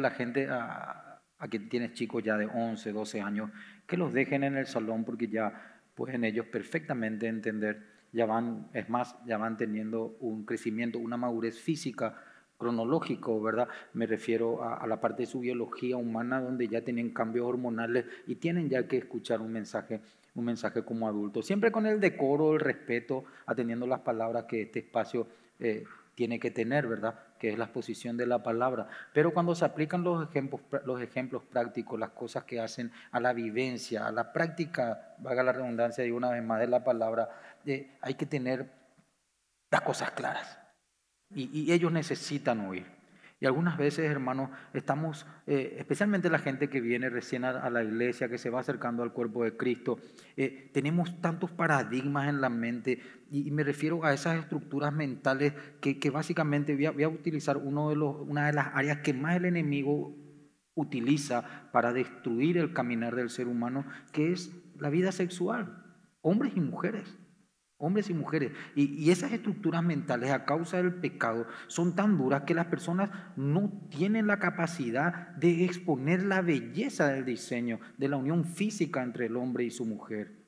la gente, a, quien que tienes chicos ya de 11, 12 años, que los dejen en el salón porque ya en ellos perfectamente entender, ya van, es más, ya van teniendo un crecimiento, una madurez física, cronológico, ¿verdad? Me refiero a, la parte de su biología humana donde ya tienen cambios hormonales y tienen ya que escuchar un mensaje, un mensaje como adulto. Siempre con el decoro, el respeto, atendiendo las palabras que este espacio eh, tiene que tener, ¿verdad? Que es la exposición de la palabra. Pero cuando se aplican los ejemplos, los ejemplos prácticos, las cosas que hacen a la vivencia, a la práctica, vaga la redundancia de una vez más de la palabra, eh, hay que tener las cosas claras. Y, y ellos necesitan oír. Y algunas veces, hermanos, estamos, eh, especialmente la gente que viene recién a, la iglesia, que se va acercando al cuerpo de Cristo, eh, tenemos tantos paradigmas en la mente y, me refiero a esas estructuras mentales que, básicamente voy a, utilizar una de las áreas que más el enemigo utiliza para destruir el caminar del ser humano, que es la vida sexual, hombres y mujeres hombres y mujeres. Y, esas estructuras mentales a causa del pecado son tan duras que las personas no tienen la capacidad de exponer la belleza del diseño, de la unión física entre el hombre y su mujer.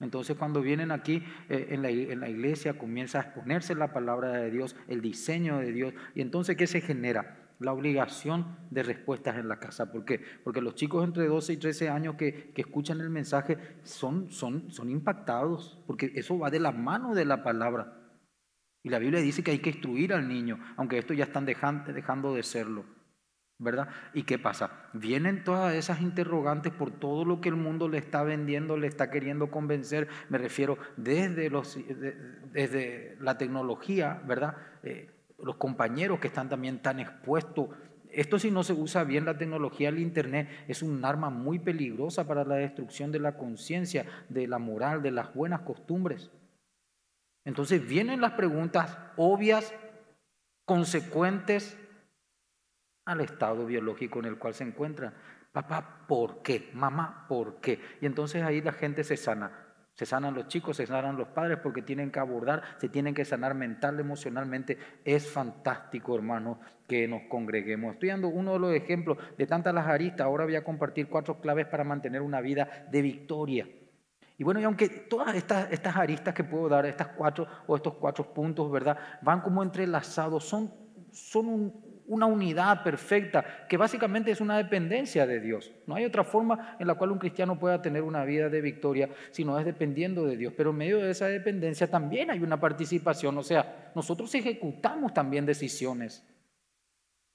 Entonces cuando vienen aquí eh, en, la, en la iglesia comienza a exponerse la palabra de Dios, el diseño de Dios, y entonces ¿qué se genera? la obligación de respuestas en la casa. ¿Por qué? Porque los chicos entre 12 y 13 años que, escuchan el mensaje son, son, son impactados, porque eso va de la mano de la palabra. Y la Biblia dice que hay que instruir al niño, aunque esto ya están dejando, dejando de serlo. ¿Verdad? ¿Y qué pasa? Vienen todas esas interrogantes por todo lo que el mundo le está vendiendo, le está queriendo convencer, me refiero desde, los, desde la tecnología, ¿verdad? Eh, los compañeros que están también tan expuestos. Esto si no se usa bien la tecnología, el Internet es un arma muy peligrosa para la destrucción de la conciencia, de la moral, de las buenas costumbres. Entonces vienen las preguntas obvias, consecuentes al estado biológico en el cual se encuentran. Papá, ¿por qué? Mamá, ¿por qué? Y entonces ahí la gente se sana. Se sanan los chicos, se sanan los padres porque tienen que abordar, se tienen que sanar mental, emocionalmente. Es fantástico, hermano, que nos congreguemos. Estoy dando uno de los ejemplos de tantas las aristas. Ahora voy a compartir cuatro claves para mantener una vida de victoria. Y bueno, y aunque todas estas, estas aristas que puedo dar, estas cuatro o estos cuatro puntos, ¿verdad? Van como entrelazados, son, son un una unidad perfecta, que básicamente es una dependencia de Dios. No hay otra forma en la cual un cristiano pueda tener una vida de victoria si no es dependiendo de Dios. Pero en medio de esa dependencia también hay una participación, o sea, nosotros ejecutamos también decisiones.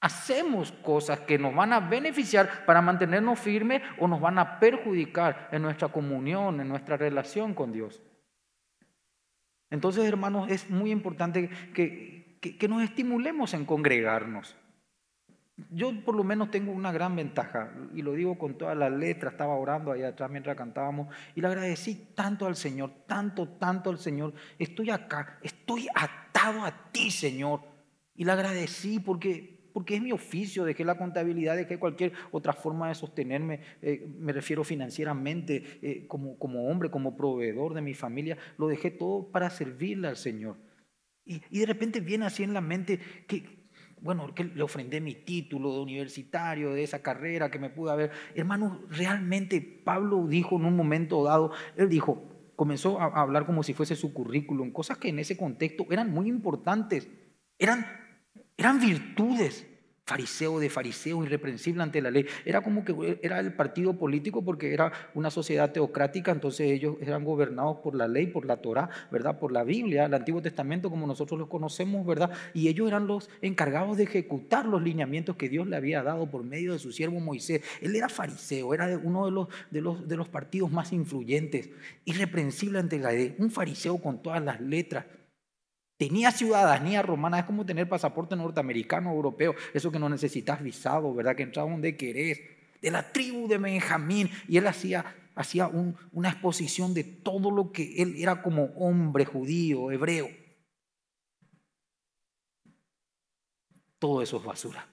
Hacemos cosas que nos van a beneficiar para mantenernos firmes o nos van a perjudicar en nuestra comunión, en nuestra relación con Dios. Entonces, hermanos, es muy importante que, que, nos estimulemos en congregarnos. Yo por lo menos tengo una gran ventaja, y lo digo con todas las letras, estaba orando allá atrás mientras cantábamos, y le agradecí tanto al Señor, tanto, tanto al Señor, estoy acá, estoy atado a ti, Señor, y le agradecí porque, porque es mi oficio, dejé la contabilidad, dejé cualquier otra forma de sostenerme, eh, me refiero financieramente, eh, como, como hombre, como proveedor de mi familia, lo dejé todo para servirle al Señor. Y, de repente viene así en la mente que, bueno, que le ofrendé mi título de universitario, de esa carrera que me pude haber. Hermano, realmente Pablo dijo en un momento dado, él dijo, comenzó a hablar como si fuese su currículum, cosas que en ese contexto eran muy importantes, eran, eran virtudes fariseo de fariseo, irreprensible ante la ley. Era como que era el partido político porque era una sociedad teocrática, entonces ellos eran gobernados por la ley, por la Torá, ¿verdad? Por la Biblia, el Antiguo Testamento como nosotros los conocemos, ¿verdad? Y ellos eran los encargados de ejecutar los lineamientos que Dios le había dado por medio de su siervo Moisés. Él era fariseo, era uno de los, de los, de los partidos más influyentes, irreprensible ante la ley, un fariseo con todas las letras. Tenía ciudadanía romana, es como tener pasaporte norteamericano, europeo, eso que no necesitas visado, ¿verdad? Que entras donde querés, de la tribu de Benjamín. Y él hacía, hacía una exposición de todo lo que él era como hombre judío, hebreo. Todo eso es basura.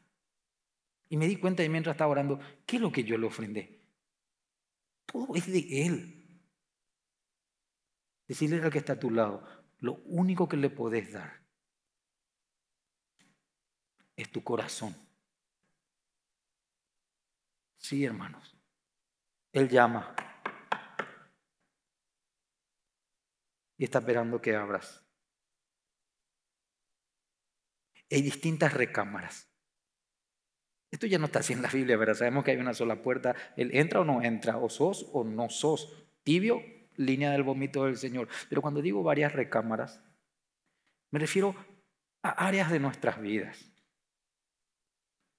Y me di cuenta y mientras estaba orando, ¿qué es lo que yo le ofrendé? Todo es de él. Decirle al que está a tu lado, lo único que le podés dar es tu corazón. Sí, hermanos. Él llama. Y está esperando que abras. Hay distintas recámaras. Esto ya no está así en la Biblia, pero Sabemos que hay una sola puerta. Él entra o no entra, o sos o no sos, tibio línea del vómito del Señor. Pero cuando digo varias recámaras, me refiero a áreas de nuestras vidas,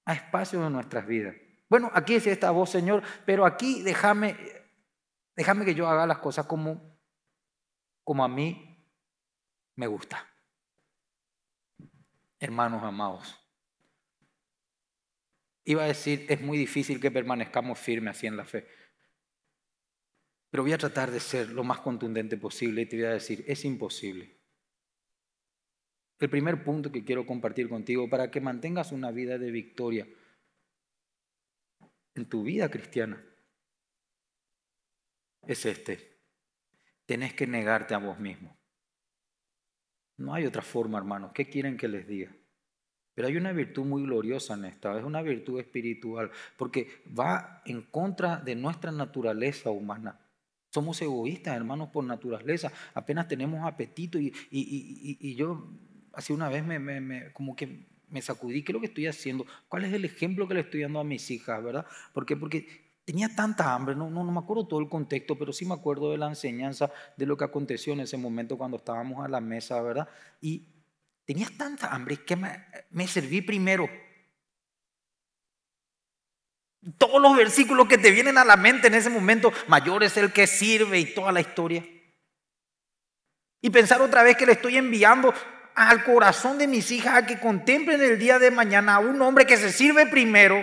a espacios de nuestras vidas. Bueno, aquí es esta voz, Señor, pero aquí déjame, déjame que yo haga las cosas como, como a mí me gusta. Hermanos amados, iba a decir, es muy difícil que permanezcamos firmes así en la fe. Pero voy a tratar de ser lo más contundente posible y te voy a decir, es imposible. El primer punto que quiero compartir contigo para que mantengas una vida de victoria en tu vida cristiana es este. Tenés que negarte a vos mismo. No hay otra forma, hermanos. ¿Qué quieren que les diga? Pero hay una virtud muy gloriosa en esta, es una virtud espiritual, porque va en contra de nuestra naturaleza humana. Somos egoístas, hermanos, por naturaleza. Apenas tenemos apetito y, y, y, y yo así una vez me, me, como que me sacudí, ¿qué es lo que estoy haciendo? ¿Cuál es el ejemplo que le estoy dando a mis hijas, verdad? ¿Por qué? Porque tenía tanta hambre, no, no, no, me acuerdo todo el contexto, pero sí me acuerdo de la enseñanza, de lo que aconteció en ese momento cuando estábamos a la mesa, ¿verdad? Y tenía tanta hambre que me, me serví primero. Todos los versículos que te vienen a la mente en ese momento, mayor es el que sirve y toda la historia. Y pensar otra vez que le estoy enviando al corazón de mis hijas a que contemplen el día de mañana a un hombre que se sirve primero,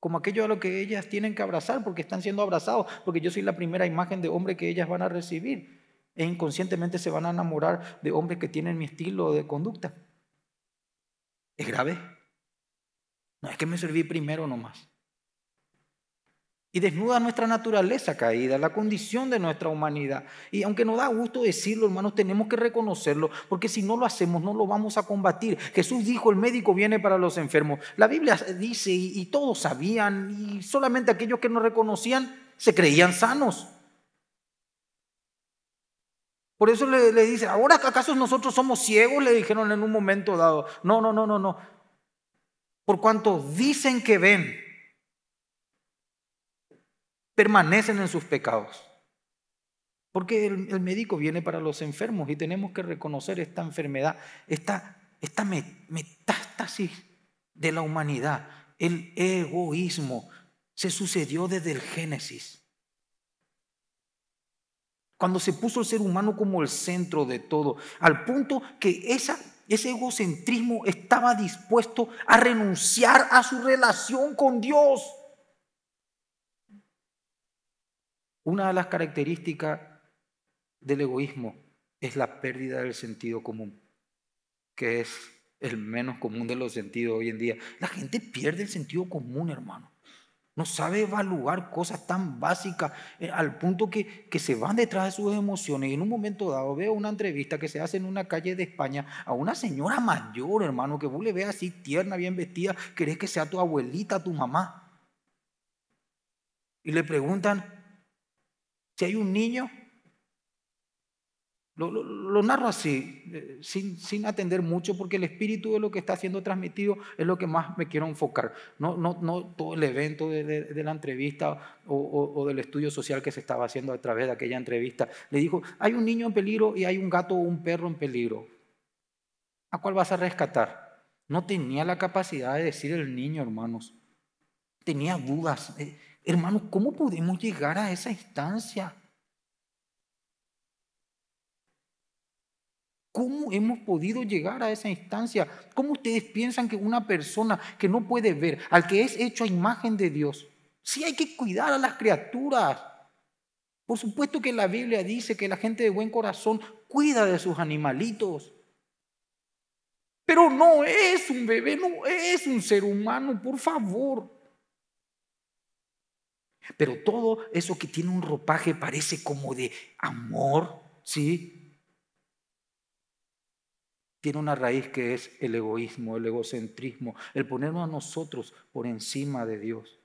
como aquello a lo que ellas tienen que abrazar, porque están siendo abrazados, porque yo soy la primera imagen de hombre que ellas van a recibir. E inconscientemente se van a enamorar de hombres que tienen mi estilo de conducta. Es grave. No, es que me serví primero nomás. Y desnuda nuestra naturaleza caída, la condición de nuestra humanidad. Y aunque no da gusto decirlo, hermanos, tenemos que reconocerlo, porque si no lo hacemos, no lo vamos a combatir. Jesús dijo, el médico viene para los enfermos. La Biblia dice, y, todos sabían, y solamente aquellos que no reconocían se creían sanos. Por eso le, le dice, ahora acaso nosotros somos ciegos, le dijeron en un momento dado. No, no, no, no, no por cuanto dicen que ven, permanecen en sus pecados. Porque el, médico viene para los enfermos y tenemos que reconocer esta enfermedad, esta, esta metástasis de la humanidad, el egoísmo, se sucedió desde el Génesis. Cuando se puso el ser humano como el centro de todo, al punto que esa ese egocentrismo estaba dispuesto a renunciar a su relación con Dios. Una de las características del egoísmo es la pérdida del sentido común, que es el menos común de los sentidos hoy en día. La gente pierde el sentido común, hermano. No sabe evaluar cosas tan básicas eh, al punto que, que se van detrás de sus emociones. Y en un momento dado veo una entrevista que se hace en una calle de España a una señora mayor, hermano, que vos le veas así tierna, bien vestida, querés que sea tu abuelita, tu mamá. Y le preguntan si hay un niño lo, lo, narro así, eh, sin, atender mucho, porque el espíritu de lo que está siendo transmitido es lo que más me quiero enfocar. No, todo el evento de, la entrevista o, del estudio social que se estaba haciendo a través de aquella entrevista. Le dijo, hay un niño en peligro y hay un gato o un perro en peligro. ¿A cuál vas a rescatar? No tenía la capacidad de decir el niño, hermanos. Tenía dudas. Eh, hermanos, ¿cómo podemos llegar a esa instancia? ¿Cómo hemos podido llegar a esa instancia? ¿Cómo ustedes piensan que una persona que no puede ver, al que es hecho a imagen de Dios, si hay que cuidar a las criaturas? Por supuesto que la Biblia dice que la gente de buen corazón cuida de sus animalitos. Pero no es un bebé, no es un ser humano, por favor. Pero todo eso que tiene un ropaje parece como de amor, ¿sí? tiene una raíz que es el egoísmo, el egocentrismo, el ponernos a nosotros por encima de Dios.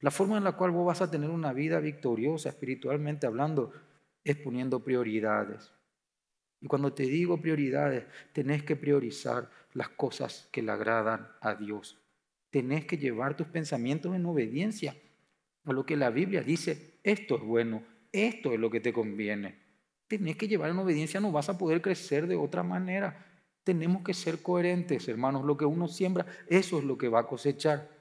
La forma en la cual vos vas a tener una vida victoriosa espiritualmente hablando es poniendo prioridades. Y cuando te digo prioridades, tenés que priorizar las cosas que le agradan a Dios. Tenés que llevar tus pensamientos en obediencia a lo que la Biblia dice, esto es bueno, esto es lo que te conviene tenés que llevar en obediencia, no vas a poder crecer de otra manera. Tenemos que ser coherentes, hermanos. Lo que uno siembra, eso es lo que va a cosechar.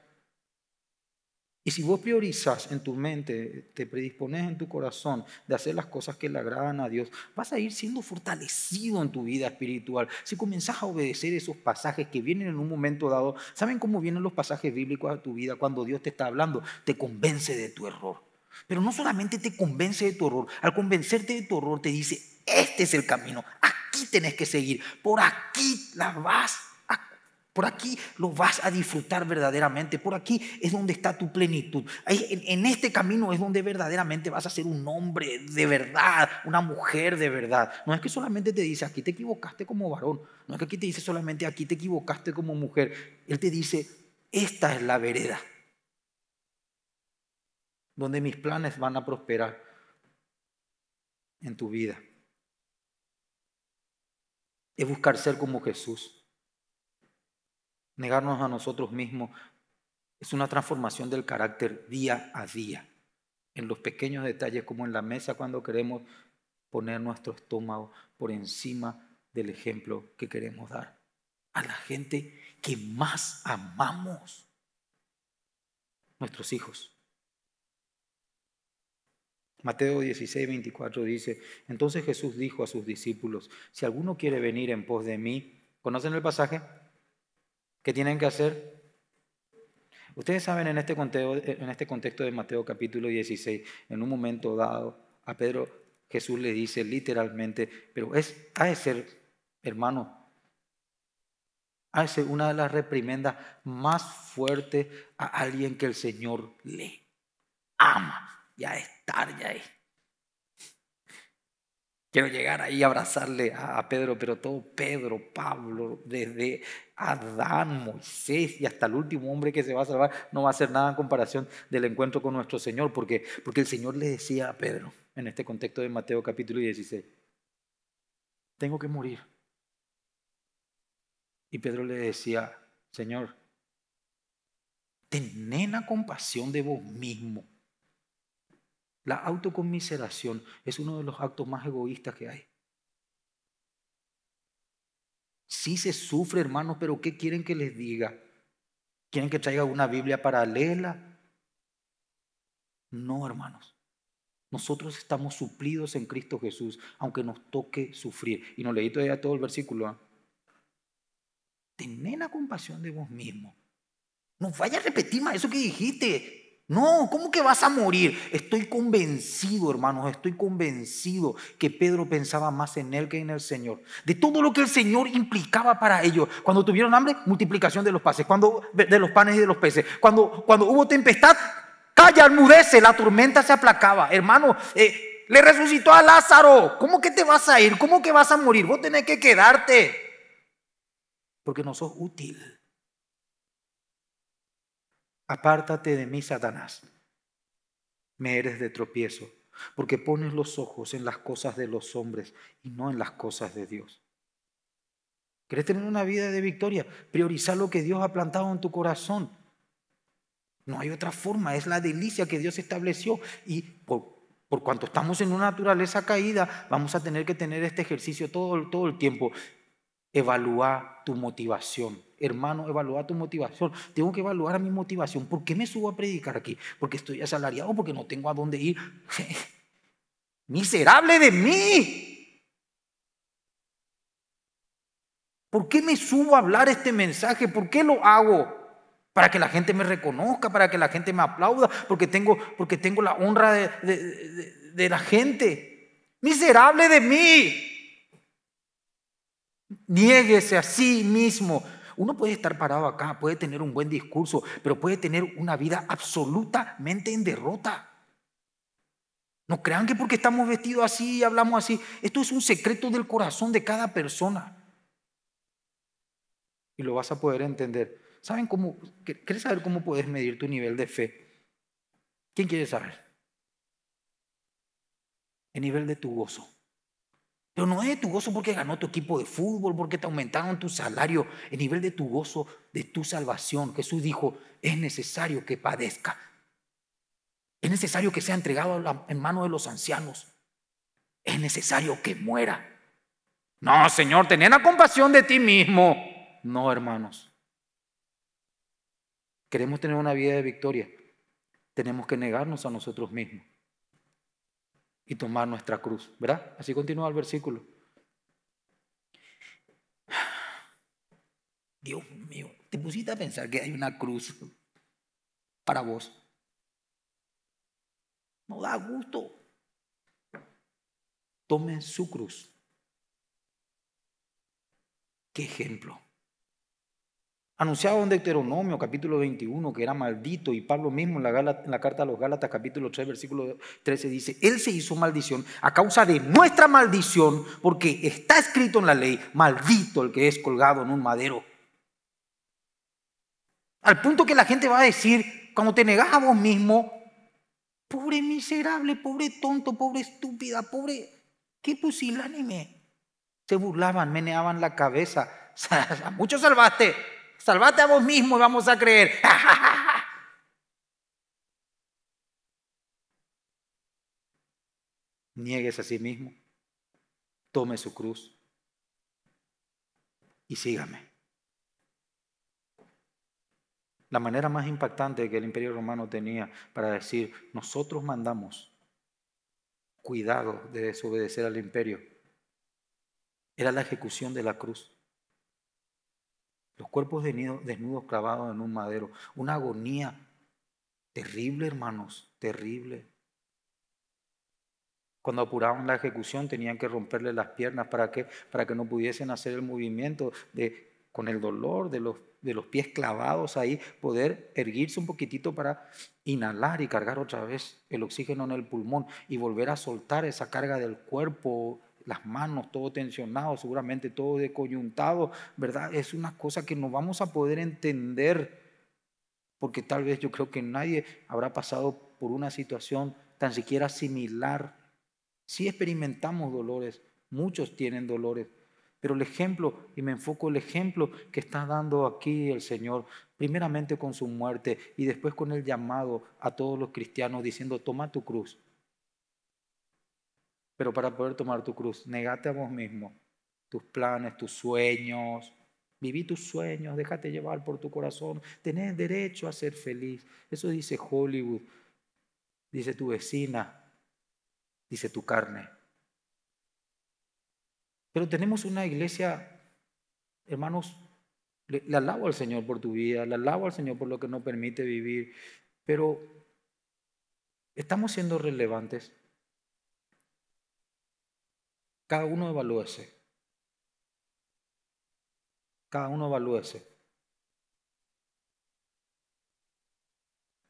Y si vos priorizas en tu mente, te predispones en tu corazón de hacer las cosas que le agradan a Dios, vas a ir siendo fortalecido en tu vida espiritual. Si comenzás a obedecer esos pasajes que vienen en un momento dado, ¿saben cómo vienen los pasajes bíblicos a tu vida cuando Dios te está hablando? Te convence de tu error pero no solamente te convence de tu horror, al convencerte de tu horror te dice, este es el camino, aquí tenés que seguir, por aquí la vas por aquí lo vas a disfrutar verdaderamente, por aquí es donde está tu plenitud. En este camino es donde verdaderamente vas a ser un hombre de verdad, una mujer de verdad. No es que solamente te dice aquí te equivocaste como varón, no es que aquí te dice solamente aquí te equivocaste como mujer. Él te dice, esta es la vereda donde mis planes van a prosperar en tu vida. Es buscar ser como Jesús. Negarnos a nosotros mismos es una transformación del carácter día a día, en los pequeños detalles como en la mesa cuando queremos poner nuestro estómago por encima del ejemplo que queremos dar a la gente que más amamos, nuestros hijos Mateo 16, 24 dice, entonces Jesús dijo a sus discípulos, si alguno quiere venir en pos de mí, ¿conocen el pasaje? ¿Qué tienen que hacer? Ustedes saben en este, en este contexto de Mateo capítulo 16, en un momento dado a Pedro Jesús le dice literalmente, pero es, ha de ser, hermano, ha de ser una de las reprimendas más fuertes a alguien que el Señor le ama ya estar ya ahí. Quiero llegar ahí y abrazarle a Pedro, pero todo Pedro, Pablo, desde Adán, Moisés y hasta el último hombre que se va a salvar, no va a ser nada en comparación del encuentro con nuestro Señor, porque, porque el Señor le decía a Pedro, en este contexto de Mateo capítulo 16, tengo que morir. Y Pedro le decía, Señor, la compasión de vos mismo la autocomiseración es uno de los actos más egoístas que hay. Sí se sufre, hermanos, pero ¿qué quieren que les diga? ¿Quieren que traiga una Biblia paralela? No, hermanos. Nosotros estamos suplidos en Cristo Jesús, aunque nos toque sufrir. Y no leí todavía todo el versículo. ¿eh? ¿ah? Tened la compasión de vos mismo. No vaya a repetir más eso que dijiste. No, ¿cómo que vas a morir? Estoy convencido, hermanos, estoy convencido que Pedro pensaba más en él que en el Señor. De todo lo que el Señor implicaba para ellos. Cuando tuvieron hambre, multiplicación de los pases, cuando, de los panes y de los peces. Cuando, cuando hubo tempestad, calla, almudece, la tormenta se aplacaba. Hermano, eh, le resucitó a Lázaro. ¿Cómo que te vas a ir? ¿Cómo que vas a morir? Vos tenés que quedarte. Porque no sos útil. Apártate de mí, Satanás. Me eres de tropiezo, porque pones los ojos en las cosas de los hombres y no en las cosas de Dios. ¿Querés tener una vida de victoria? Priorizar lo que Dios ha plantado en tu corazón. No hay otra forma, es la delicia que Dios estableció y por, cuanto estamos en una naturaleza caída, vamos a tener que tener este ejercicio todo, todo el tiempo evalúa tu motivación. Hermano, evalúa tu motivación. Tengo que evaluar a mi motivación. ¿Por qué me subo a predicar aquí? ¿Porque estoy asalariado? ¿Porque no tengo a dónde ir? Miserable de mí. ¿Por qué me subo a hablar este mensaje? ¿Por qué lo hago? Para que la gente me reconozca, para que la gente me aplauda, porque tengo, porque tengo la honra de, de, de la gente. Miserable de mí. Niéguese a sí mismo. Uno puede estar parado acá, puede tener un buen discurso, pero puede tener una vida absolutamente en derrota. No crean que porque estamos vestidos así y hablamos así, esto es un secreto del corazón de cada persona. Y lo vas a poder entender. ¿Saben cómo? ¿Quieres saber cómo puedes medir tu nivel de fe? ¿Quién quiere saber? El nivel de tu gozo. Pero no es tu gozo porque ganó tu equipo de fútbol, porque te aumentaron tu salario, el nivel de tu gozo, de tu salvación. Jesús dijo, es necesario que padezca. Es necesario que sea entregado en manos de los ancianos. Es necesario que muera. No, Señor, tener la compasión de ti mismo. No, hermanos. Queremos tener una vida de victoria. Tenemos que negarnos a nosotros mismos y tomar nuestra cruz. ¿Verdad? Así continúa el versículo. Dios mío, te pusiste a pensar que hay una cruz para vos. No da gusto. Tome su cruz. Qué ejemplo anunciado en Deuteronomio capítulo 21 que era maldito y Pablo mismo en la, carta a los Gálatas capítulo 3 versículo 13 dice, Él se hizo maldición a causa de nuestra maldición porque está escrito en la ley, maldito el que es colgado en un madero. Al punto que la gente va a decir, cuando te negás a vos mismo, pobre miserable, pobre tonto, pobre estúpida, pobre, qué pusilánime. Se burlaban, meneaban la cabeza. Mucho muchos salvaste, Salvate a vos mismo y vamos a creer. Niegues a sí mismo, tome su cruz y sígame. La manera más impactante que el imperio romano tenía para decir, nosotros mandamos cuidado de desobedecer al imperio, era la ejecución de la cruz. Los cuerpos desnudos, clavados en un madero. Una agonía terrible, hermanos, terrible. Cuando apuraban la ejecución tenían que romperle las piernas para que, para que no pudiesen hacer el movimiento de, con el dolor de los, de los pies clavados ahí, poder erguirse un poquitito para inhalar y cargar otra vez el oxígeno en el pulmón y volver a soltar esa carga del cuerpo las manos, todo tensionado, seguramente todo decoyuntado ¿verdad? Es una cosa que no vamos a poder entender, porque tal vez yo creo que nadie habrá pasado por una situación tan siquiera similar. si experimentamos dolores, muchos tienen dolores, pero el ejemplo, y me enfoco el ejemplo que está dando aquí el Señor, primeramente con su muerte y después con el llamado a todos los cristianos diciendo, toma tu cruz pero para poder tomar tu cruz, negate a vos mismo, tus planes, tus sueños. Viví tus sueños, déjate llevar por tu corazón. Tenés derecho a ser feliz. Eso dice Hollywood, dice tu vecina, dice tu carne. Pero tenemos una iglesia, hermanos, le, alabo al Señor por tu vida, le alabo al Señor por lo que nos permite vivir, pero estamos siendo relevantes. Cada uno evalúese. Cada uno evalúese.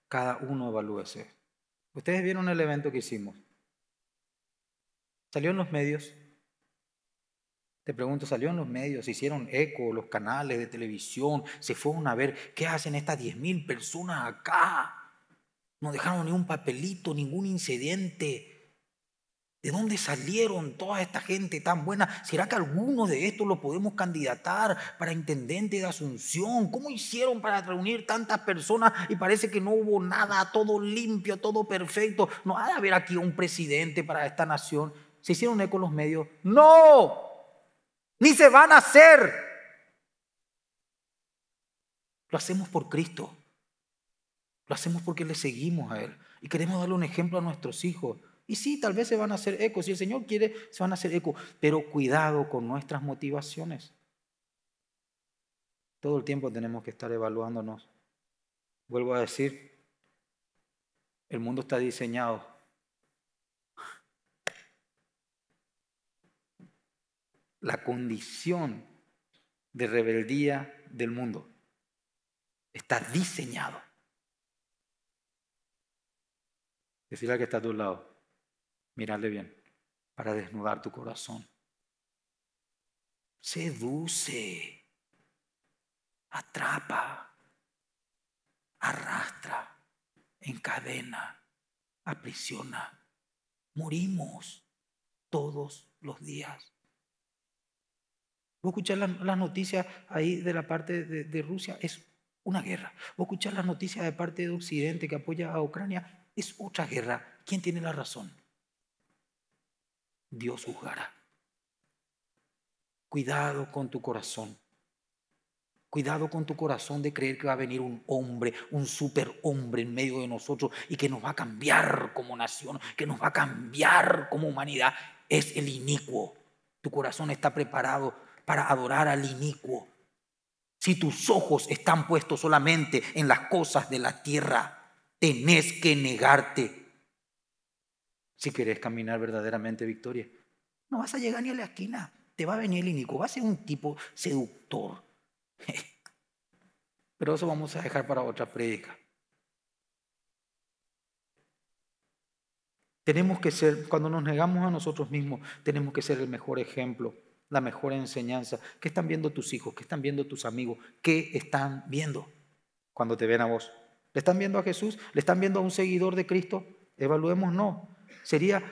Cada uno evalúese. Ustedes vieron el evento que hicimos. Salió en los medios. Te pregunto, salió en los medios, se hicieron eco, los canales de televisión, se fueron a ver qué hacen estas 10.000 personas acá. No dejaron ni un papelito, ningún incidente. ¿De dónde salieron toda esta gente tan buena? ¿Será que alguno de estos lo podemos candidatar para intendente de Asunción? ¿Cómo hicieron para reunir tantas personas y parece que no hubo nada, todo limpio, todo perfecto? No ha de haber aquí un presidente para esta nación. ¿Se hicieron eco los medios? No, ni se van a hacer. Lo hacemos por Cristo. Lo hacemos porque le seguimos a Él y queremos darle un ejemplo a nuestros hijos. Y sí, tal vez se van a hacer eco, si el Señor quiere, se van a hacer eco, pero cuidado con nuestras motivaciones. Todo el tiempo tenemos que estar evaluándonos. Vuelvo a decir, el mundo está diseñado. La condición de rebeldía del mundo está diseñado. Decirle al que está a tu lado, mírale bien, para desnudar tu corazón. Seduce, atrapa, arrastra, encadena, aprisiona. Morimos todos los días. Vos escuchás las la noticias ahí de la parte de, Rusia, es una guerra. Vos escuchás las noticias de parte de Occidente que apoya a Ucrania, es otra guerra. ¿Quién tiene la razón? Dios juzgará. Cuidado con tu corazón. Cuidado con tu corazón de creer que va a venir un hombre, un superhombre en medio de nosotros y que nos va a cambiar como nación, que nos va a cambiar como humanidad. Es el inicuo. Tu corazón está preparado para adorar al inicuo. Si tus ojos están puestos solamente en las cosas de la tierra, tenés que negarte si querés caminar verdaderamente victoria. No vas a llegar ni a la esquina, te va a venir el inico, va a ser un tipo seductor. Pero eso vamos a dejar para otra prédica. Tenemos que ser, cuando nos negamos a nosotros mismos, tenemos que ser el mejor ejemplo, la mejor enseñanza. ¿Qué están viendo tus hijos? ¿Qué están viendo tus amigos? ¿Qué están viendo cuando te ven a vos? ¿Le están viendo a Jesús? ¿Le están viendo a un seguidor de Cristo? Evaluemos no sería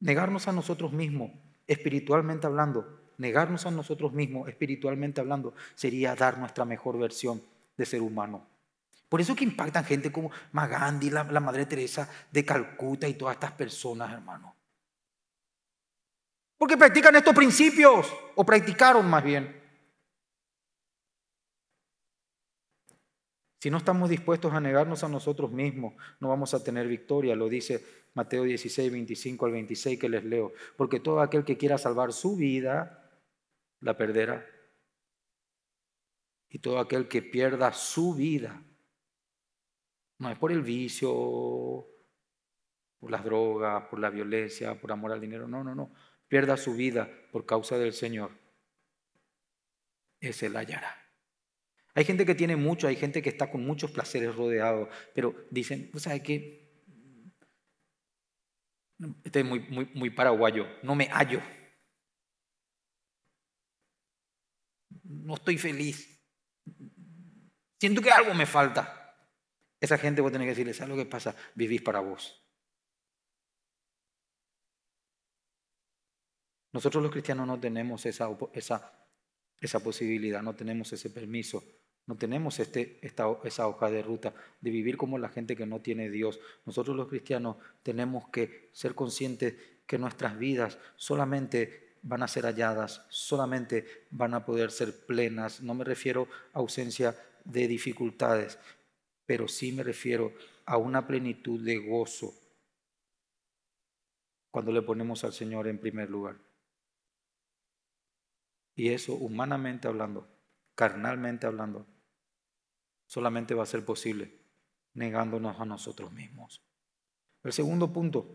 negarnos a nosotros mismos, espiritualmente hablando, negarnos a nosotros mismos, espiritualmente hablando, sería dar nuestra mejor versión de ser humano. Por eso que impactan gente como Magandhi, la, la Madre Teresa de Calcuta y todas estas personas, hermano. Porque practican estos principios, o practicaron más bien. Si no estamos dispuestos a negarnos a nosotros mismos, no vamos a tener victoria, lo dice Mateo 16, 25 al 26 que les leo, porque todo aquel que quiera salvar su vida, la perderá. Y todo aquel que pierda su vida, no es por el vicio, por las drogas, por la violencia, por amor al dinero, no, no, no, pierda su vida por causa del Señor, ese la hallará. Hay gente que tiene mucho, hay gente que está con muchos placeres rodeados, pero dicen, pues, sabes qué, Estoy muy, muy, muy paraguayo, no me hallo, no estoy feliz, siento que algo me falta. Esa gente a tener que decirle, ¿sabes lo que pasa? Vivís para vos. Nosotros los cristianos no tenemos esa, esa posibilidad, no tenemos ese permiso. No tenemos este, esta, esa hoja de ruta de vivir como la gente que no tiene Dios. Nosotros los cristianos tenemos que ser conscientes que nuestras vidas solamente van a ser halladas, solamente van a poder ser plenas. No me refiero a ausencia de dificultades, pero sí me refiero a una plenitud de gozo cuando le ponemos al Señor en primer lugar. Y eso humanamente hablando, carnalmente hablando, solamente va a ser posible negándonos a nosotros mismos. El segundo punto,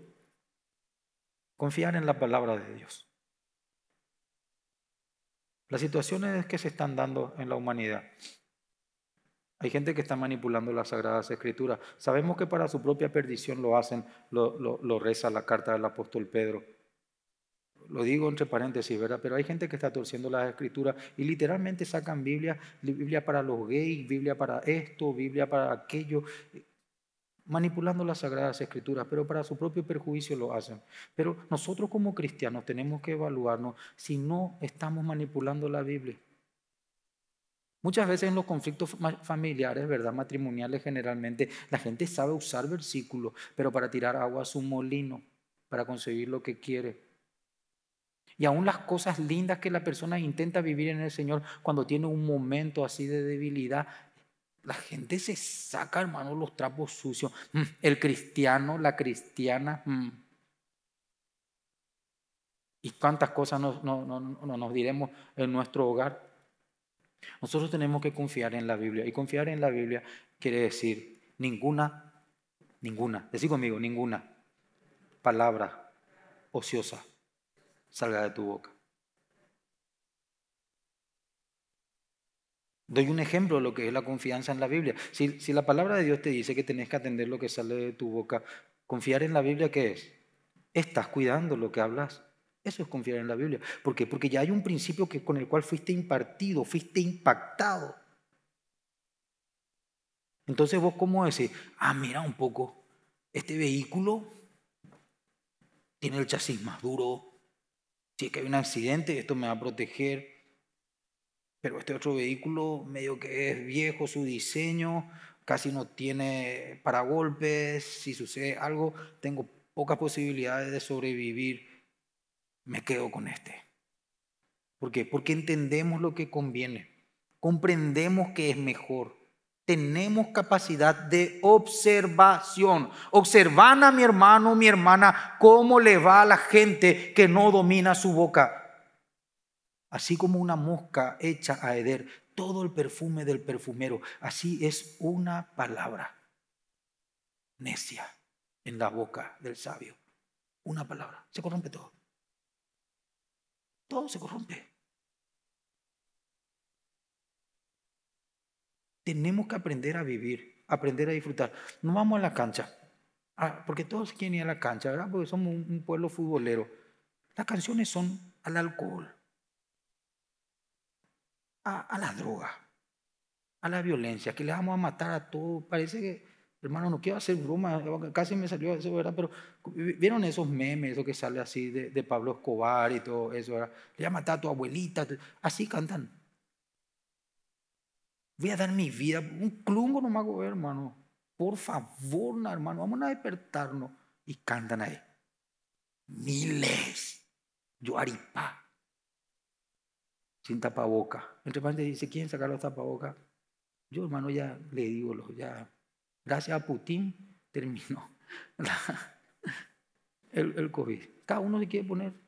confiar en la palabra de Dios. Las situaciones que se están dando en la humanidad. Hay gente que está manipulando las sagradas escrituras. Sabemos que para su propia perdición lo hacen, lo, lo reza la carta del apóstol Pedro lo digo entre paréntesis, ¿verdad? Pero hay gente que está torciendo las escrituras y literalmente sacan Biblia, Biblia para los gays, Biblia para esto, Biblia para aquello, manipulando las sagradas escrituras, pero para su propio perjuicio lo hacen. Pero nosotros como cristianos tenemos que evaluarnos si no estamos manipulando la Biblia. Muchas veces en los conflictos familiares, ¿verdad? Matrimoniales generalmente, la gente sabe usar versículos, pero para tirar agua a su molino, para conseguir lo que quiere. Y aún las cosas lindas que la persona intenta vivir en el Señor, cuando tiene un momento así de debilidad, la gente se saca, hermano, los trapos sucios. Mm, el cristiano, la cristiana. Mm. Y cuántas cosas no, nos diremos en nuestro hogar. Nosotros tenemos que confiar en la Biblia. Y confiar en la Biblia quiere decir ninguna, ninguna, decir conmigo, ninguna palabra ociosa salga de tu boca. Doy un ejemplo de lo que es la confianza en la Biblia. Si, la palabra de Dios te dice que tenés que atender lo que sale de tu boca, confiar en la Biblia, ¿qué es? Estás cuidando lo que hablas. Eso es confiar en la Biblia. ¿Por qué? Porque ya hay un principio que, con el cual fuiste impartido, fuiste impactado. Entonces vos cómo decís, ah, mira un poco, este vehículo tiene el chasis más duro, si es que hay un accidente, esto me va a proteger. Pero este otro vehículo medio que es viejo, su diseño casi no tiene paragolpes, si sucede algo, tengo pocas posibilidades de sobrevivir, me quedo con este. ¿Por qué? Porque entendemos lo que conviene, comprendemos que es mejor tenemos capacidad de observación. Observan a mi hermano, mi hermana, cómo le va a la gente que no domina su boca. Así como una mosca hecha a heder, todo el perfume del perfumero. Así es una palabra necia en la boca del sabio. Una palabra. Se corrompe todo. Todo se corrompe. Tenemos que aprender a vivir, aprender a disfrutar. No vamos a la cancha, ah, porque todos quieren ir a la cancha, ¿verdad? Porque somos un, pueblo futbolero. Las canciones son al alcohol, a, la droga, a la violencia, que le vamos a matar a todos. Parece que, hermano, no quiero hacer broma, casi me salió eso, ¿verdad? Pero vieron esos memes, eso que sale así de, Pablo Escobar y todo eso, ¿verdad? Le ha matado a tu abuelita, así cantan. Voy a dar mi vida. Un clungo no me hago hermano. Por favor, hermano, vamos a despertarnos. Y cantan ahí. Miles. Yo aripa. Sin tapaboca. Entre paréntesis dice, ¿quién sacar los tapaboca Yo, hermano, ya le digo, ya, gracias a Putin terminó el, el COVID. Cada uno se quiere poner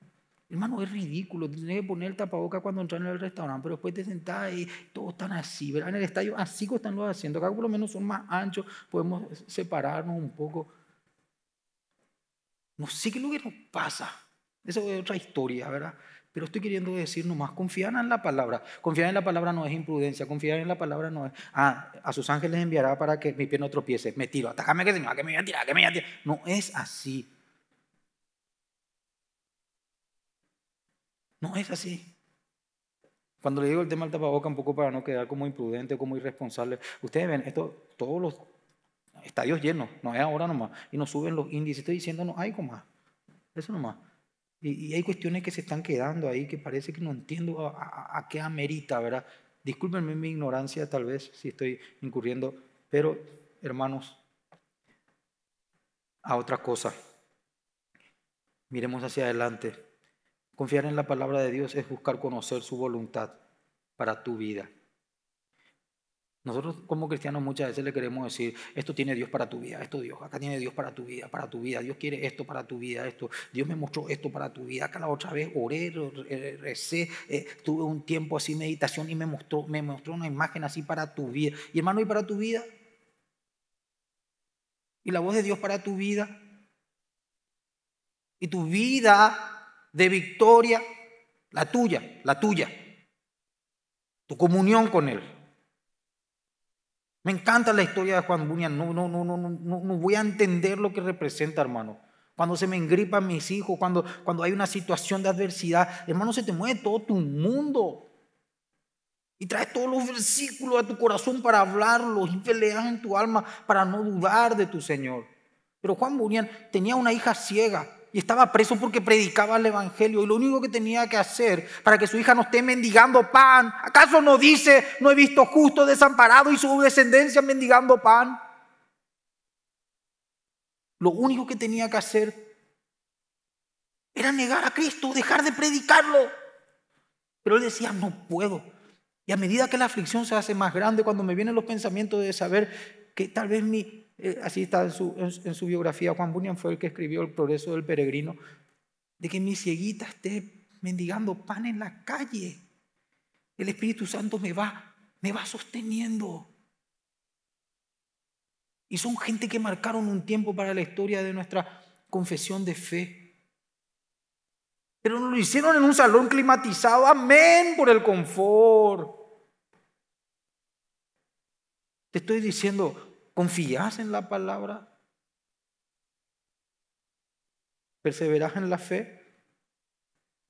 Hermano, es ridículo. Tienes que poner el tapaboca cuando entras en el restaurante, pero después te sentás ahí, todos están así, ¿verdad? En el estadio así que están los haciendo. Acá por lo menos son más anchos, podemos separarnos un poco. No sé qué es lo que nos pasa. Esa es otra historia, ¿verdad? Pero estoy queriendo decir nomás, confiar en la palabra. Confiar en la palabra no es imprudencia, confiar en la palabra no es, ah, a sus ángeles enviará para que mi pie no tropiece. Me tiro, atacame que señor, que me voy a tirar, que me voy a tirar. No es así. No es así. Cuando le digo el tema del tapaboca, un poco para no quedar como imprudente, como irresponsable, ustedes ven, esto, todos los estadios llenos, no es ahora nomás, y nos suben los índices, estoy diciendo, no hay más, eso nomás. Y, hay cuestiones que se están quedando ahí que parece que no entiendo a, a qué amerita, ¿verdad? Discúlpenme mi ignorancia, tal vez, si estoy incurriendo, pero hermanos, a otra cosa. Miremos hacia adelante. Confiar en la palabra de Dios es buscar conocer su voluntad para tu vida. Nosotros como cristianos muchas veces le queremos decir, esto tiene Dios para tu vida, esto Dios, acá tiene Dios para tu vida, para tu vida, Dios quiere esto para tu vida, esto, Dios me mostró esto para tu vida, acá la otra vez oré, recé, eh, tuve un tiempo así meditación y me mostró, me mostró una imagen así para tu vida. Y hermano, ¿y para tu vida? ¿Y la voz de Dios para tu vida? ¿Y tu vida de victoria, la tuya, la tuya, tu comunión con Él. Me encanta la historia de Juan Bunyan, no, no, no, no, no, voy a entender lo que representa, hermano. Cuando se me engripan mis hijos, cuando, cuando hay una situación de adversidad, hermano, se te mueve todo tu mundo. Y traes todos los versículos a tu corazón para hablarlos y peleas en tu alma para no dudar de tu Señor. Pero Juan Bunyan tenía una hija ciega y estaba preso porque predicaba el Evangelio y lo único que tenía que hacer para que su hija no esté mendigando pan, ¿acaso no dice, no he visto justo desamparado y su descendencia mendigando pan? Lo único que tenía que hacer era negar a Cristo, dejar de predicarlo. Pero él decía, no puedo. Y a medida que la aflicción se hace más grande, cuando me vienen los pensamientos de saber que tal vez mi, eh, así está en su, su, biografía, Juan Bunyan fue el que escribió El progreso del peregrino, de que mi cieguita esté mendigando pan en la calle. El Espíritu Santo me va, me va sosteniendo. Y son gente que marcaron un tiempo para la historia de nuestra confesión de fe. Pero lo hicieron en un salón climatizado. Amén por el confort. Te estoy diciendo, ¿Confías en la palabra? ¿Perseverás en la fe?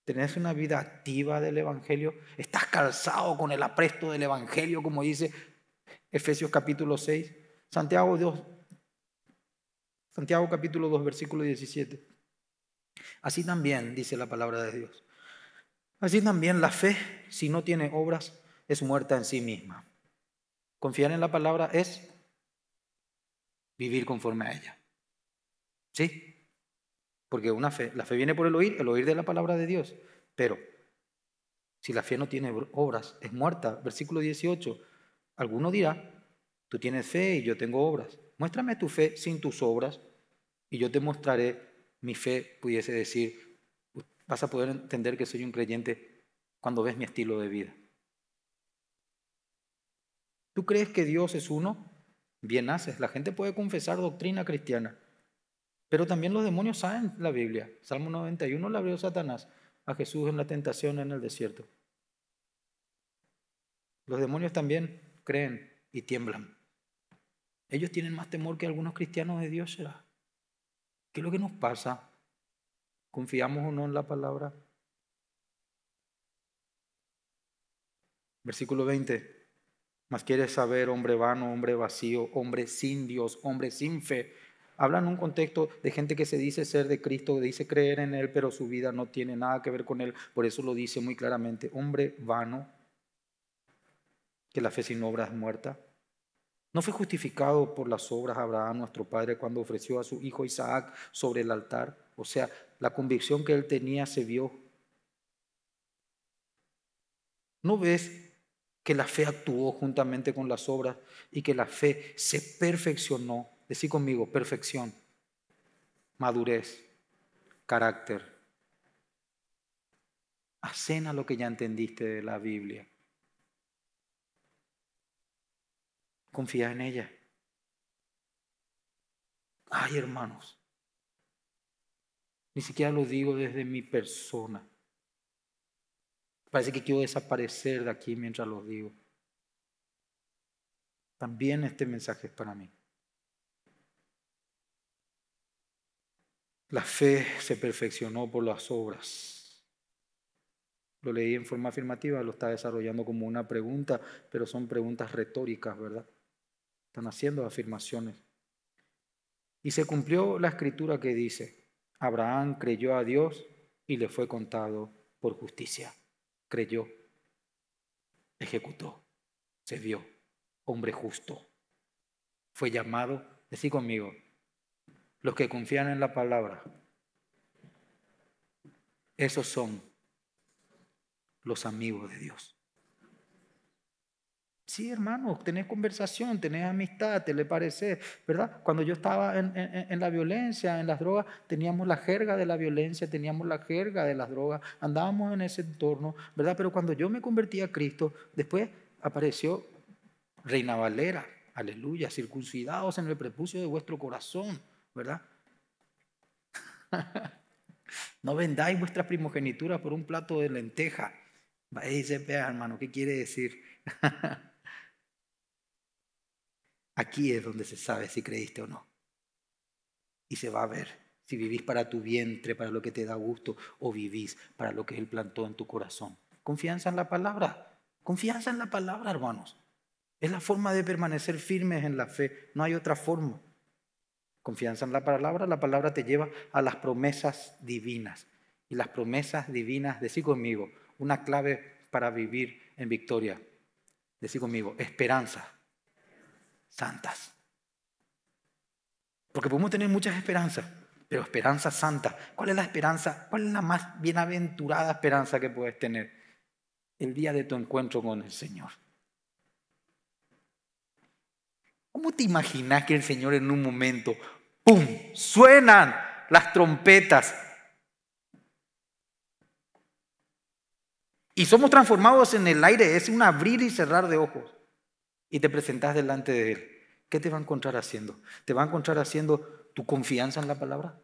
¿Tenés una vida activa del Evangelio? ¿Estás calzado con el apresto del Evangelio, como dice Efesios capítulo 6? Santiago Santiago capítulo 2, versículo 17. Así también dice la palabra de Dios. Así también la fe, si no tiene obras, es muerta en sí misma. Confiar en la palabra es vivir conforme a ella. ¿Sí? Porque una fe, la fe viene por el oír, el oír de la palabra de Dios. Pero si la fe no tiene obras, es muerta. Versículo 18. Alguno dirá, tú tienes fe y yo tengo obras. Muéstrame tu fe sin tus obras y yo te mostraré mi fe, pudiese decir. Vas a poder entender que soy un creyente cuando ves mi estilo de vida. ¿Tú crees que Dios es uno? bien haces. La gente puede confesar doctrina cristiana, pero también los demonios saben la Biblia. Salmo 91 la abrió Satanás a Jesús en la tentación en el desierto. Los demonios también creen y tiemblan. Ellos tienen más temor que algunos cristianos de Dios. ¿será? ¿Qué es lo que nos pasa? ¿Confiamos o no en la palabra? Versículo 20. Más quieres saber, hombre vano, hombre vacío, hombre sin Dios, hombre sin fe. Habla en un contexto de gente que se dice ser de Cristo, dice creer en Él, pero su vida no tiene nada que ver con Él. Por eso lo dice muy claramente, hombre vano, que la fe sin obras es muerta. ¿No fue justificado por las obras Abraham, nuestro padre, cuando ofreció a su hijo Isaac sobre el altar? O sea, la convicción que él tenía se vio. ¿No ves que la fe actuó juntamente con las obras y que la fe se perfeccionó. Decí conmigo, perfección, madurez, carácter. Acena lo que ya entendiste de la Biblia. Confía en ella. Ay, hermanos, ni siquiera lo digo desde mi persona. Parece que quiero desaparecer de aquí mientras los digo. También este mensaje es para mí. La fe se perfeccionó por las obras. Lo leí en forma afirmativa, lo está desarrollando como una pregunta, pero son preguntas retóricas, ¿verdad? Están haciendo afirmaciones. Y se cumplió la escritura que dice, Abraham creyó a Dios y le fue contado por justicia creyó, ejecutó, se vio, hombre justo. Fue llamado, decí conmigo, los que confían en la palabra, esos son los amigos de Dios. Sí, hermano, tenés conversación, tenés amistad, te le parece, ¿verdad? Cuando yo estaba en, la violencia, en las drogas, teníamos la jerga de la violencia, teníamos la jerga de las drogas, andábamos en ese entorno, ¿verdad? Pero cuando yo me convertí a Cristo, después apareció Reina Valera, aleluya, circuncidados en el prepucio de vuestro corazón, ¿verdad? no vendáis vuestra primogenitura por un plato de lenteja. Dice, hermano, ¿qué quiere decir? Aquí es donde se sabe si creíste o no. Y se va a ver si vivís para tu vientre, para lo que te da gusto, o vivís para lo que Él plantó en tu corazón. Confianza en la palabra. Confianza en la palabra, hermanos. Es la forma de permanecer firmes en la fe. No hay otra forma. Confianza en la palabra. La palabra te lleva a las promesas divinas. Y las promesas divinas, decí conmigo, una clave para vivir en victoria. Decí conmigo, esperanza santas. Porque podemos tener muchas esperanzas, pero esperanza santa. ¿Cuál es la esperanza? ¿Cuál es la más bienaventurada esperanza que puedes tener? El día de tu encuentro con el Señor. ¿Cómo te imaginas que el Señor en un momento, ¡pum!, suenan las trompetas Y somos transformados en el aire, es un abrir y cerrar de ojos y te presentás delante de Él, ¿qué te va a encontrar haciendo? ¿Te va a encontrar haciendo tu confianza en la palabra?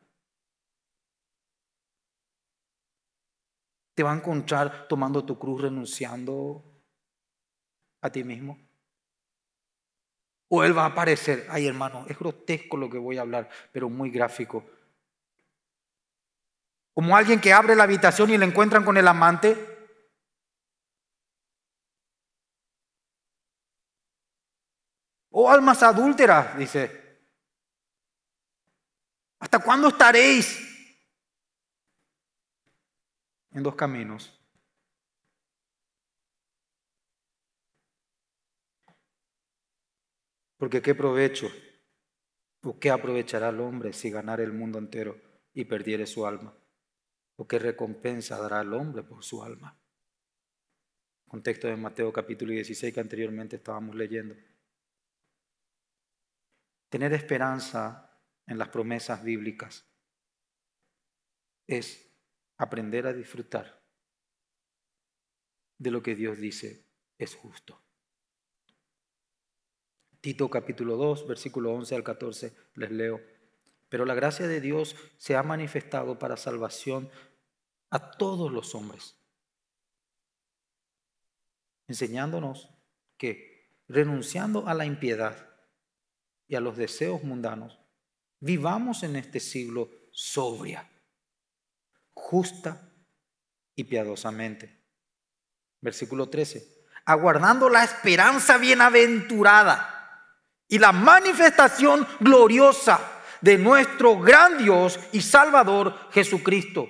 ¿Te va a encontrar tomando tu cruz, renunciando a ti mismo? ¿O Él va a aparecer? Ay, hermano, es grotesco lo que voy a hablar, pero muy gráfico. Como alguien que abre la habitación y le encuentran con el amante Oh almas adúlteras, dice. ¿Hasta cuándo estaréis? En dos caminos. Porque qué provecho o qué aprovechará el hombre si ganar el mundo entero y perdiere su alma. ¿O qué recompensa dará el hombre por su alma? Contexto de Mateo capítulo 16 que anteriormente estábamos leyendo tener esperanza en las promesas bíblicas es aprender a disfrutar de lo que Dios dice es justo. Tito capítulo 2, versículo 11 al 14, les leo. Pero la gracia de Dios se ha manifestado para salvación a todos los hombres, enseñándonos que, renunciando a la impiedad, y a los deseos mundanos, vivamos en este siglo sobria, justa y piadosamente. Versículo 13. Aguardando la esperanza bienaventurada y la manifestación gloriosa de nuestro gran Dios y Salvador Jesucristo.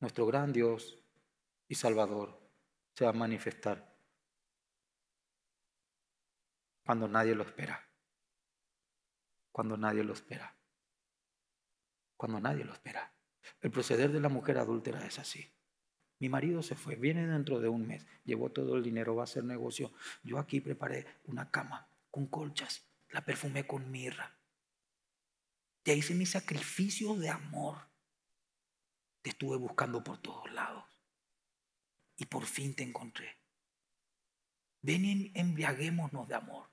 Nuestro gran Dios y Salvador se va a manifestar cuando nadie lo espera. Cuando nadie lo espera. Cuando nadie lo espera. El proceder de la mujer adúltera es así. Mi marido se fue, viene dentro de un mes, llevó todo el dinero, va a hacer negocio. Yo aquí preparé una cama con colchas, la perfumé con mirra. te hice mi sacrificio de amor. Te estuve buscando por todos lados y por fin te encontré. Ven y embriaguémonos de amor.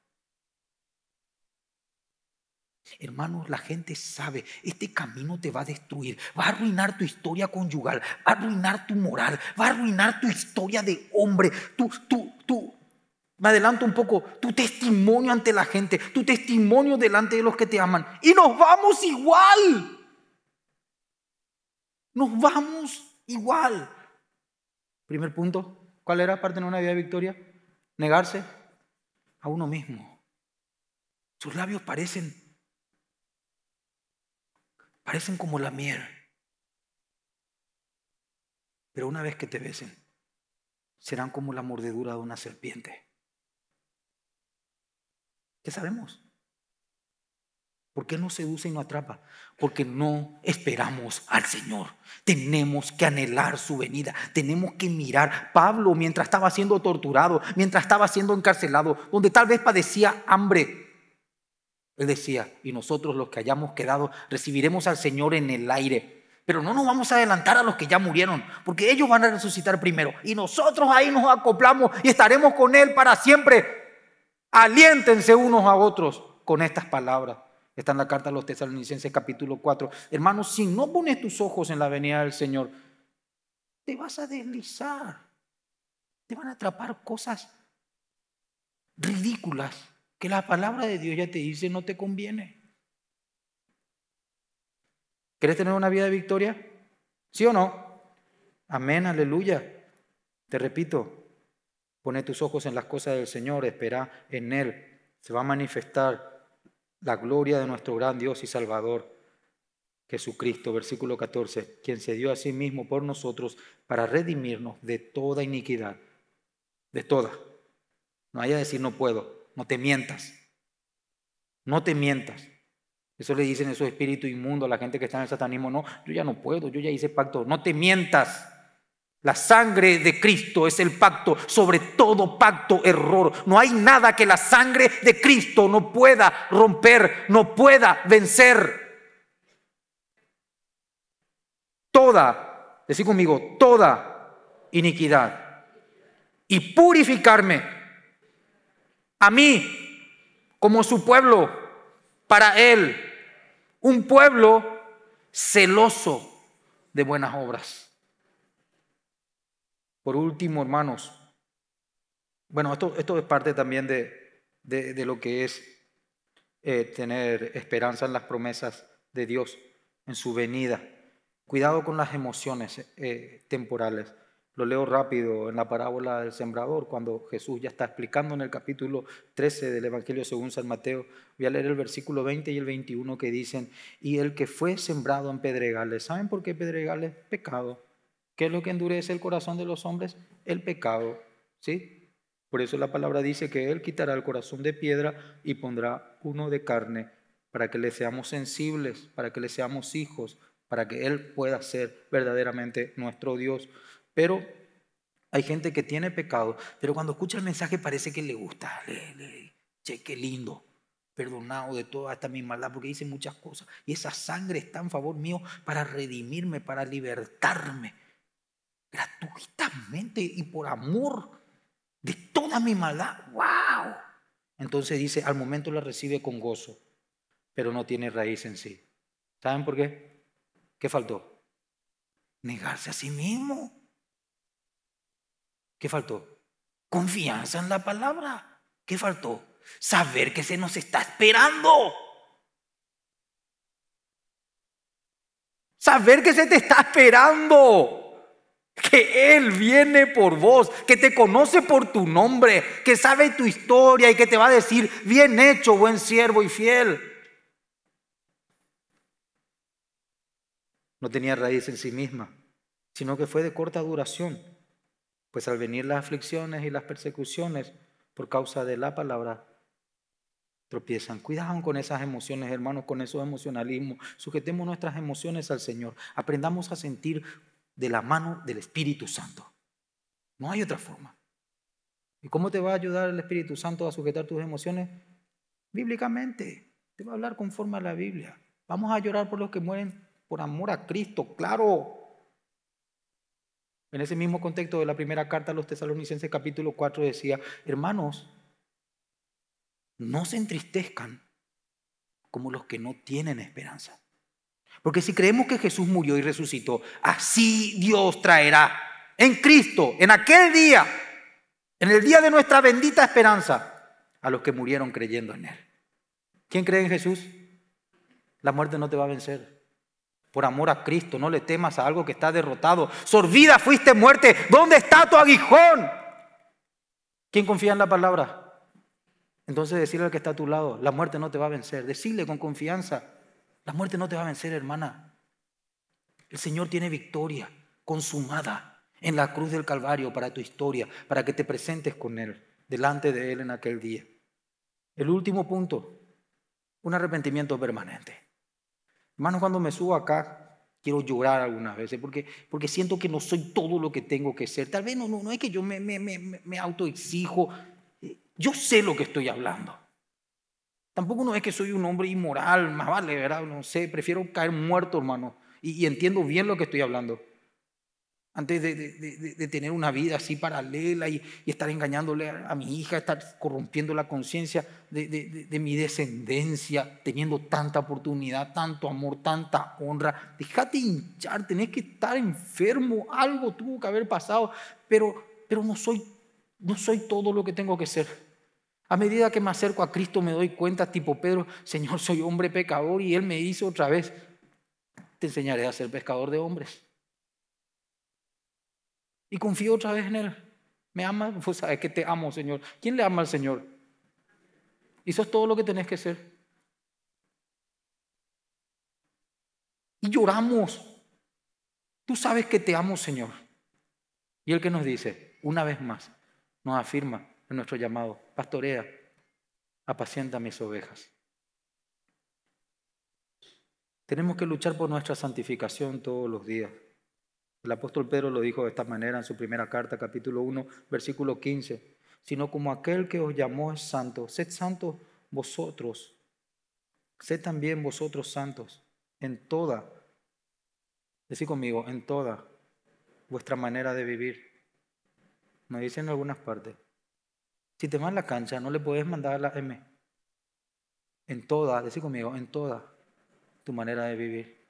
Hermanos, la gente sabe, este camino te va a destruir, va a arruinar tu historia conyugal, va a arruinar tu moral, va a arruinar tu historia de hombre, tu, tu, me adelanto un poco, tu testimonio ante la gente, tu testimonio delante de los que te aman. Y nos vamos igual. Nos vamos igual. Primer punto, ¿cuál era parte de una vida de victoria? Negarse a uno mismo. Sus labios parecen Parecen como la miel. Pero una vez que te besen, serán como la mordedura de una serpiente. ¿Qué sabemos? ¿Por qué no seduce y no atrapa? Porque no esperamos al Señor. Tenemos que anhelar su venida. Tenemos que mirar. Pablo, mientras estaba siendo torturado, mientras estaba siendo encarcelado, donde tal vez padecía hambre, él decía, y nosotros los que hayamos quedado recibiremos al Señor en el aire. Pero no nos vamos a adelantar a los que ya murieron, porque ellos van a resucitar primero. Y nosotros ahí nos acoplamos y estaremos con Él para siempre. Aliéntense unos a otros con estas palabras. Está en la carta a los tesalonicenses capítulo 4. Hermanos, si no pones tus ojos en la venida del Señor, te vas a deslizar. Te van a atrapar cosas ridículas que la palabra de Dios ya te dice no te conviene. ¿Quieres tener una vida de victoria? ¿Sí o no? Amén, aleluya. Te repito, pone tus ojos en las cosas del Señor, espera en Él. Se va a manifestar la gloria de nuestro gran Dios y Salvador. Jesucristo, versículo 14, quien se dio a sí mismo por nosotros para redimirnos de toda iniquidad, de toda. No haya decir no puedo, no te mientas. No te mientas. Eso le dicen esos espíritus inmundos a la gente que está en el satanismo. No, yo ya no puedo, yo ya hice pacto. No te mientas. La sangre de Cristo es el pacto, sobre todo pacto error. No hay nada que la sangre de Cristo no pueda romper, no pueda vencer. Toda, decir conmigo, toda iniquidad. Y purificarme a mí como su pueblo, para Él, un pueblo celoso de buenas obras. Por último, hermanos, bueno, esto, esto es parte también de, lo que es eh, tener esperanza en las promesas de Dios, en su venida. Cuidado con las emociones eh, temporales. Lo leo rápido en la parábola del sembrador, cuando Jesús ya está explicando en el capítulo 13 del Evangelio según San Mateo. Voy a leer el versículo 20 y el 21 que dicen, y el que fue sembrado en pedregales. ¿Saben por qué pedregales? Pecado. ¿Qué es lo que endurece el corazón de los hombres? El pecado. ¿Sí? Por eso la palabra dice que Él quitará el corazón de piedra y pondrá uno de carne, para que le seamos sensibles, para que le seamos hijos, para que Él pueda ser verdaderamente nuestro Dios. Pero hay gente que tiene pecado, pero cuando escucha el mensaje parece que le gusta. che, qué lindo. Perdonado de toda esta mi maldad, porque hice muchas cosas. Y esa sangre está en favor mío para redimirme, para libertarme. Gratuitamente y por amor de toda mi maldad. ¡Wow! Entonces dice, al momento la recibe con gozo, pero no tiene raíz en sí. ¿Saben por qué? ¿Qué faltó? Negarse a sí mismo. ¿Qué faltó? Confianza en la palabra. ¿Qué faltó? Saber que se nos está esperando. Saber que se te está esperando. Que Él viene por vos, que te conoce por tu nombre, que sabe tu historia y que te va a decir, bien hecho, buen siervo y fiel. No tenía raíz en sí misma, sino que fue de corta duración. Pues al venir las aflicciones y las persecuciones por causa de la palabra, tropiezan. Cuidado con esas emociones, hermanos, con esos emocionalismos. Sujetemos nuestras emociones al Señor. Aprendamos a sentir de la mano del Espíritu Santo. No hay otra forma. ¿Y cómo te va a ayudar el Espíritu Santo a sujetar tus emociones? Bíblicamente. Te va a hablar conforme a la Biblia. Vamos a llorar por los que mueren por amor a Cristo, claro. En ese mismo contexto de la primera carta a los tesalonicenses capítulo 4 decía, hermanos, no se entristezcan como los que no tienen esperanza. Porque si creemos que Jesús murió y resucitó, así Dios traerá en Cristo, en aquel día, en el día de nuestra bendita esperanza, a los que murieron creyendo en Él. ¿Quién cree en Jesús? La muerte no te va a vencer por amor a Cristo, no le temas a algo que está derrotado. Sorvida fuiste muerte, ¿dónde está tu aguijón? ¿Quién confía en la palabra? Entonces decirle al que está a tu lado, la muerte no te va a vencer. Decirle con confianza, la muerte no te va a vencer, hermana. El Señor tiene victoria consumada en la cruz del Calvario para tu historia, para que te presentes con Él, delante de Él en aquel día. El último punto, un arrepentimiento permanente. Hermano, cuando me subo acá, quiero llorar algunas veces porque, porque siento que no soy todo lo que tengo que ser. Tal vez no, no, no es que yo me, me, me, me autoexijo. Yo sé lo que estoy hablando. Tampoco no es que soy un hombre inmoral, más vale, ¿verdad? No sé, prefiero caer muerto, hermano. y entiendo bien lo que estoy hablando antes de, tener una vida así paralela y, estar engañándole a, mi hija, estar corrompiendo la conciencia de, mi descendencia, teniendo tanta oportunidad, tanto amor, tanta honra. déjate hinchar, tenés que estar enfermo, algo tuvo que haber pasado, pero, pero no, soy, no soy todo lo que tengo que ser. A medida que me acerco a Cristo me doy cuenta, tipo Pedro, Señor, soy hombre pecador y Él me dice otra vez, te enseñaré a ser pescador de hombres. Y confío otra vez en Él. ¿Me ama, Pues sabes que te amo, Señor. ¿Quién le ama al Señor? Y eso es todo lo que tenés que ser. Y lloramos. Tú sabes que te amo, Señor. Y el que nos dice, una vez más, nos afirma en nuestro llamado, pastorea, apacienta mis ovejas. Tenemos que luchar por nuestra santificación todos los días. El apóstol Pedro lo dijo de esta manera en su primera carta, capítulo 1, versículo 15, sino como aquel que os llamó es santo, sed santos vosotros, sed también vosotros santos en toda, decir conmigo, en toda vuestra manera de vivir. Me dicen en algunas partes, si te van la cancha, no le puedes mandar la M. En toda, decir conmigo, en toda tu manera de vivir.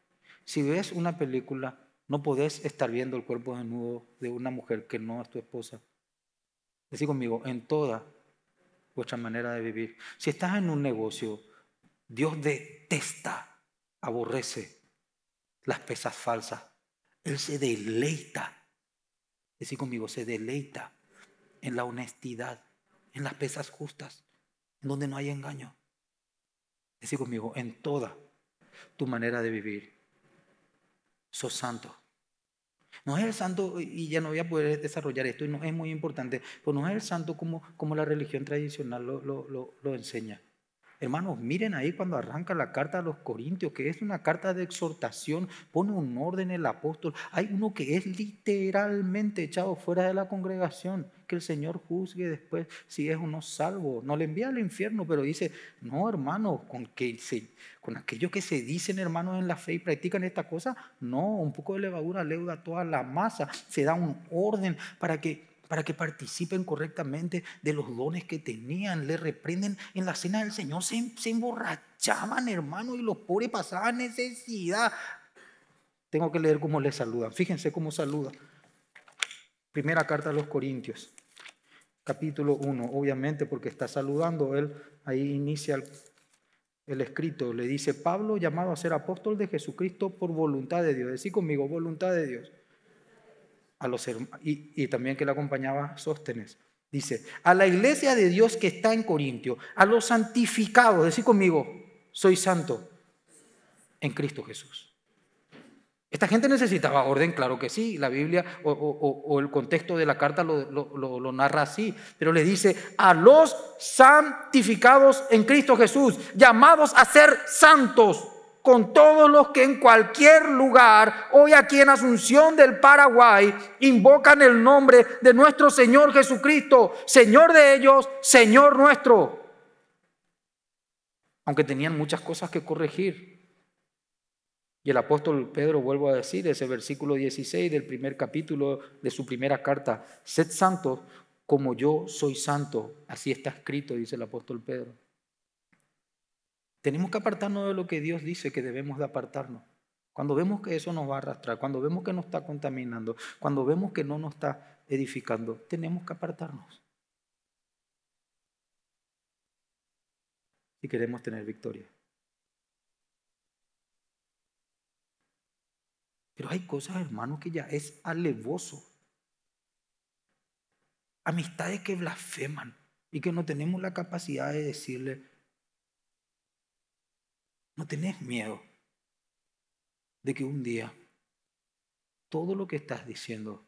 Si ves una película no podés estar viendo el cuerpo desnudo de una mujer que no es tu esposa. Decí conmigo, en toda vuestra manera de vivir. Si estás en un negocio, Dios detesta, aborrece las pesas falsas. Él se deleita. Decí conmigo, se deleita en la honestidad, en las pesas justas, en donde no hay engaño. Decí conmigo, en toda tu manera de vivir sos santo. No es el santo, y ya no voy a poder desarrollar esto, y no es muy importante, pues no es el santo como, como la religión tradicional lo enseña. Hermanos, miren ahí cuando arranca la carta a los Corintios, que es una carta de exhortación, pone un orden el apóstol. Hay uno que es literalmente echado fuera de la congregación, que el Señor juzgue después si es o no salvo. No le envía al infierno, pero dice, no hermanos, con, aquellos que se dicen hermanos en la fe y practican esta cosa, no, un poco de levadura leuda toda la masa. Se da un orden para que para que participen correctamente de los dones que tenían. Le reprenden en la cena del Señor, se, emborrachaban, hermano, y los pobres pasaban necesidad. Tengo que leer cómo le saludan. Fíjense cómo saluda. Primera carta a los Corintios, capítulo 1, obviamente, porque está saludando él. Ahí inicia el escrito le dice, Pablo llamado a ser apóstol de Jesucristo por voluntad de Dios. Decí conmigo, voluntad de Dios los y, y también que le acompañaba Sóstenes. Dice, a la iglesia de Dios que está en Corintio, a los santificados, decir conmigo, soy santo en Cristo Jesús. Esta gente necesitaba orden, claro que sí, la Biblia o, el contexto de la carta lo, narra así, pero le dice, a los santificados en Cristo Jesús, llamados a ser santos con todos los que en cualquier lugar, hoy aquí en Asunción del Paraguay, invocan el nombre de nuestro Señor Jesucristo, Señor de ellos, Señor nuestro. Aunque tenían muchas cosas que corregir. Y el apóstol Pedro, vuelvo a decir, ese versículo 16 del primer capítulo de su primera carta, sed santos como yo soy santo, así está escrito, dice el apóstol Pedro. Tenemos que apartarnos de lo que Dios dice que debemos de apartarnos. Cuando vemos que eso nos va a arrastrar, cuando vemos que nos está contaminando, cuando vemos que no nos está edificando, tenemos que apartarnos. Si queremos tener victoria. Pero hay cosas, hermanos, que ya es alevoso. Amistades que blasfeman y que no tenemos la capacidad de decirle, no tenés miedo de que un día todo lo que estás diciendo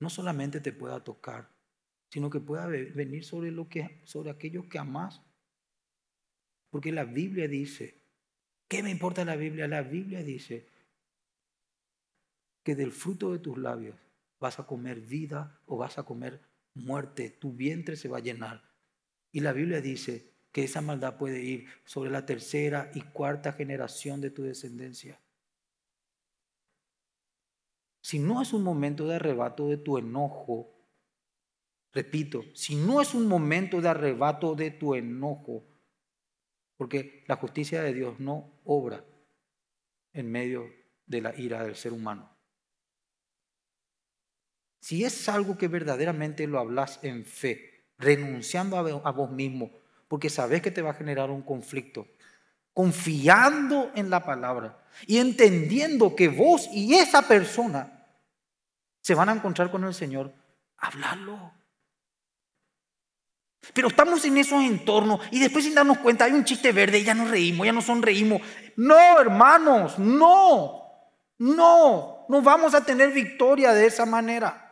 no solamente te pueda tocar, sino que pueda venir sobre, lo que, sobre aquellos que amás. Porque la Biblia dice, ¿qué me importa la Biblia? La Biblia dice que del fruto de tus labios vas a comer vida o vas a comer muerte, tu vientre se va a llenar. Y la Biblia dice que esa maldad puede ir sobre la tercera y cuarta generación de tu descendencia. Si no es un momento de arrebato de tu enojo, repito, si no es un momento de arrebato de tu enojo, porque la justicia de Dios no obra en medio de la ira del ser humano. Si es algo que verdaderamente lo hablas en fe, renunciando a vos mismo, porque sabes que te va a generar un conflicto. Confiando en la palabra y entendiendo que vos y esa persona se van a encontrar con el Señor, háblalo. Pero estamos en esos entornos y después sin darnos cuenta hay un chiste verde y ya nos reímos, ya nos sonreímos. No, hermanos, no, no, no vamos a tener victoria de esa manera.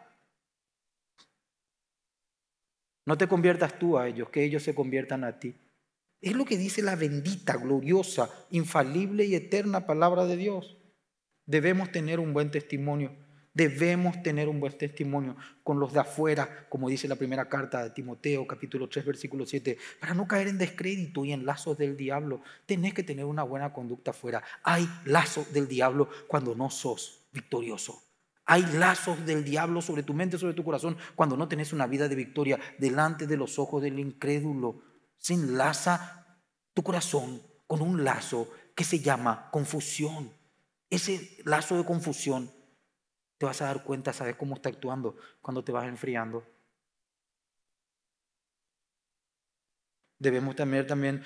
No te conviertas tú a ellos, que ellos se conviertan a ti. Es lo que dice la bendita, gloriosa, infalible y eterna palabra de Dios. Debemos tener un buen testimonio. Debemos tener un buen testimonio con los de afuera, como dice la primera carta de Timoteo, capítulo 3, versículo 7, para no caer en descrédito y en lazos del diablo. Tenés que tener una buena conducta afuera. Hay lazos del diablo cuando no sos victorioso. Hay lazos del diablo sobre tu mente, sobre tu corazón, cuando no tenés una vida de victoria delante de los ojos del incrédulo. Se enlaza tu corazón con un lazo que se llama confusión. Ese lazo de confusión, te vas a dar cuenta, sabes cómo está actuando cuando te vas enfriando. Debemos tener también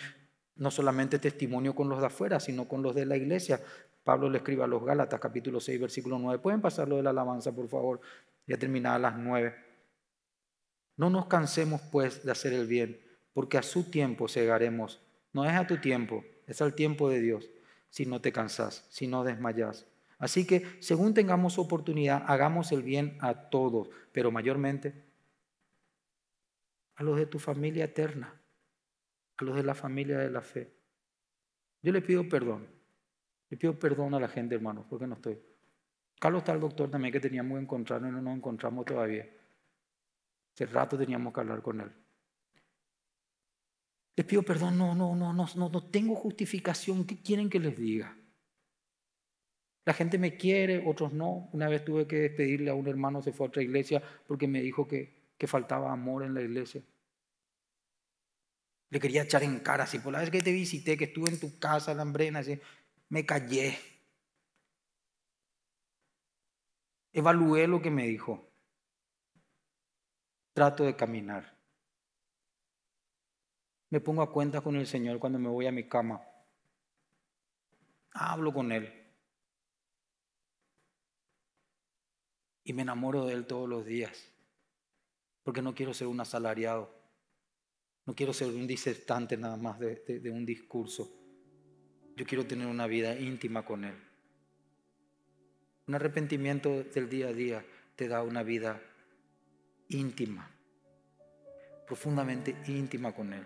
no solamente testimonio con los de afuera, sino con los de la iglesia. Pablo le escribe a los Gálatas, capítulo 6, versículo 9. Pueden pasarlo de la alabanza, por favor. Ya terminada a las 9. No nos cansemos, pues, de hacer el bien, porque a su tiempo cegaremos. No es a tu tiempo, es al tiempo de Dios, si no te cansás, si no desmayás. Así que, según tengamos oportunidad, hagamos el bien a todos, pero mayormente a los de tu familia eterna, a los de la familia de la fe. Yo le pido perdón le pido perdón a la gente, hermano, porque no estoy. Carlos está el doctor también que teníamos que encontrarnos y no nos encontramos todavía. Hace rato teníamos que hablar con él. Les pido perdón, no, no, no, no, no, no tengo justificación. ¿Qué quieren que les diga? La gente me quiere, otros no. Una vez tuve que despedirle a un hermano, se fue a otra iglesia porque me dijo que, que faltaba amor en la iglesia. Le quería echar en cara así, por la vez que te visité, que estuve en tu casa, la hambrena, así, me callé. Evalué lo que me dijo. Trato de caminar. Me pongo a cuenta con el Señor cuando me voy a mi cama. Hablo con Él. Y me enamoro de Él todos los días. Porque no quiero ser un asalariado. No quiero ser un disertante nada más de, de un discurso. Yo quiero tener una vida íntima con Él. Un arrepentimiento del día a día te da una vida íntima, profundamente íntima con Él.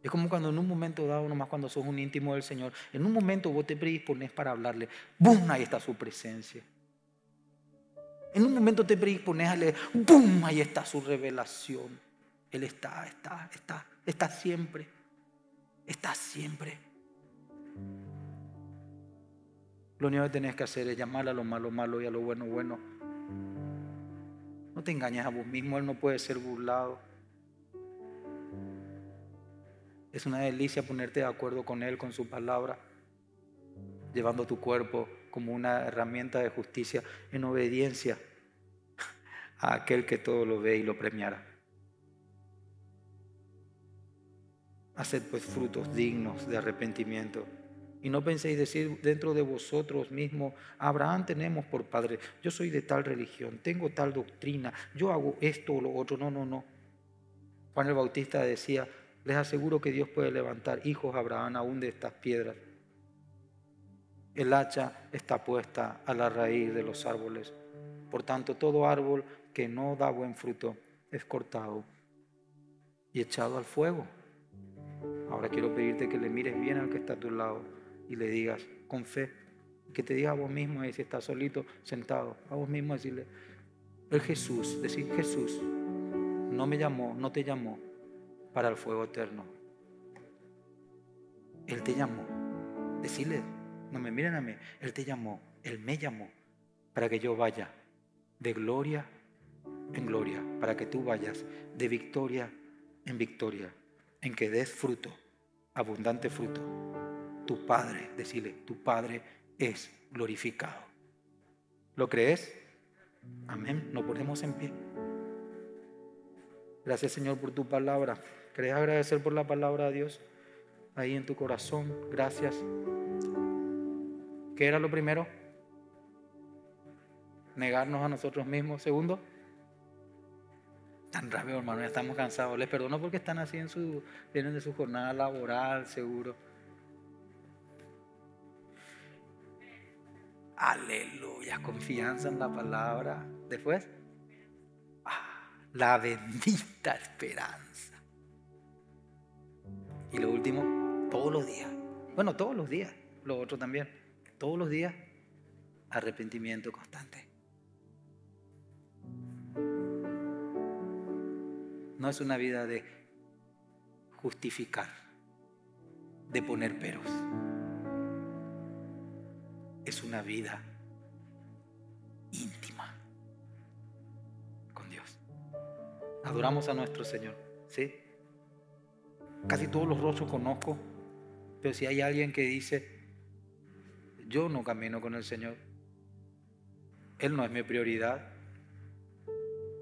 Es como cuando en un momento dado, nomás cuando sos un íntimo del Señor, en un momento vos te predispones para hablarle, ¡Bum! Ahí está su presencia. En un momento te predispones a leer, ¡boom! Ahí está su revelación. Él está, está, está, está siempre. Está siempre. Lo único que tenés que hacer es llamar a lo malo malo y a lo bueno bueno. No te engañes a vos mismo, Él no puede ser burlado. Es una delicia ponerte de acuerdo con Él, con su palabra, llevando tu cuerpo como una herramienta de justicia en obediencia a aquel que todo lo ve y lo premiará. Haced pues frutos dignos de arrepentimiento. Y no penséis decir dentro de vosotros mismos, Abraham tenemos por padre, yo soy de tal religión, tengo tal doctrina, yo hago esto o lo otro. No, no, no. Juan el Bautista decía, les aseguro que Dios puede levantar hijos a Abraham aún de estas piedras. El hacha está puesta a la raíz de los árboles. Por tanto, todo árbol que no da buen fruto es cortado y echado al fuego. Ahora quiero pedirte que le mires bien al que está a tu lado y le digas con fe, que te diga a vos mismo, ahí si estás solito, sentado, a vos mismo decirle, el Jesús, decir Jesús, no me llamó, no te llamó para el fuego eterno. Él te llamó. Decirle, no me miren a mí, Él te llamó, Él me llamó para que yo vaya de gloria en gloria, para que tú vayas de victoria en victoria, en que des fruto abundante fruto. Tu Padre, decirle, tu Padre es glorificado. ¿Lo crees? Amén. Nos ponemos en pie. Gracias Señor por tu palabra. ¿Querés agradecer por la palabra a Dios? Ahí en tu corazón. Gracias. ¿Qué era lo primero? Negarnos a nosotros mismos. Segundo tan rápido, hermano, ya estamos cansados. Les perdono porque están así en su, vienen de su jornada laboral, seguro. Aleluya, confianza en la palabra. Después, ah, la bendita esperanza. Y lo último, todos los días. Bueno, todos los días. Lo otro también. Todos los días, arrepentimiento constante. No es una vida de justificar, de poner peros. Es una vida íntima con Dios. Adoramos a nuestro Señor, ¿sí? Casi todos los rostros conozco, pero si hay alguien que dice, yo no camino con el Señor, Él no es mi prioridad,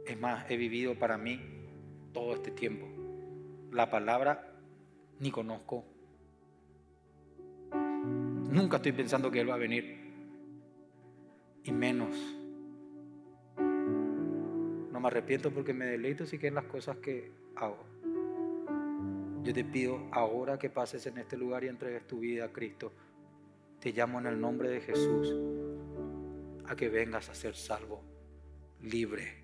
es más, he vivido para mí, todo este tiempo. La palabra ni conozco. Nunca estoy pensando que Él va a venir. Y menos. No me arrepiento porque me deleito si que en las cosas que hago. Yo te pido ahora que pases en este lugar y entregues tu vida a Cristo. Te llamo en el nombre de Jesús a que vengas a ser salvo, libre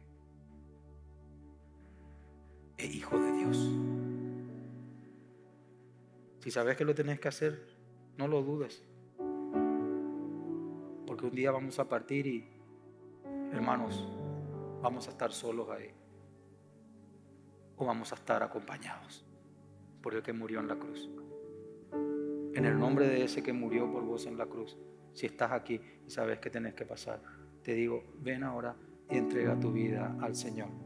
e hijo de Dios. Si sabes que lo tenés que hacer, no lo dudes. Porque un día vamos a partir y, hermanos, vamos a estar solos ahí. O vamos a estar acompañados por el que murió en la cruz. En el nombre de ese que murió por vos en la cruz. Si estás aquí y sabes que tenés que pasar, te digo, ven ahora y entrega tu vida al Señor.